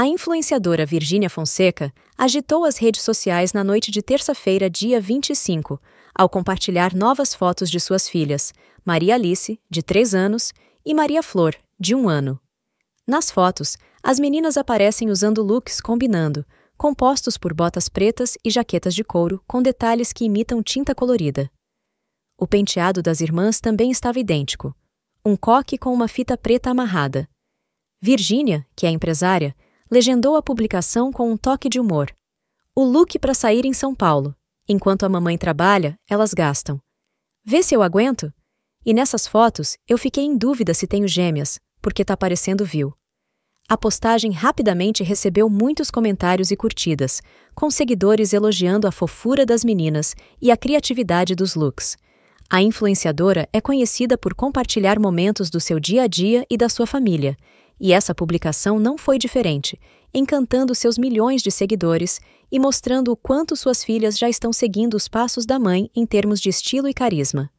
A influenciadora Virgínia Fonseca agitou as redes sociais na noite de terça-feira, dia 25, ao compartilhar novas fotos de suas filhas, Maria Alice, de 3 anos, e Maria Flor, de 1 ano. Nas fotos, as meninas aparecem usando looks combinando, compostos por botas pretas e jaquetas de couro com detalhes que imitam tinta colorida. O penteado das irmãs também estava idêntico: um coque com uma fita preta amarrada. Virgínia, que é empresária, legendou a publicação com um toque de humor. O look para sair em São Paulo. Enquanto a mamãe trabalha, elas gastam. Vê se eu aguento? E nessas fotos, eu fiquei em dúvida se tenho gêmeas, porque tá parecendo viu. A postagem rapidamente recebeu muitos comentários e curtidas, com seguidores elogiando a fofura das meninas e a criatividade dos looks. A influenciadora é conhecida por compartilhar momentos do seu dia a dia e da sua família, e essa publicação não foi diferente, encantando seus milhões de seguidores e mostrando o quanto suas filhas já estão seguindo os passos da mãe em termos de estilo e carisma.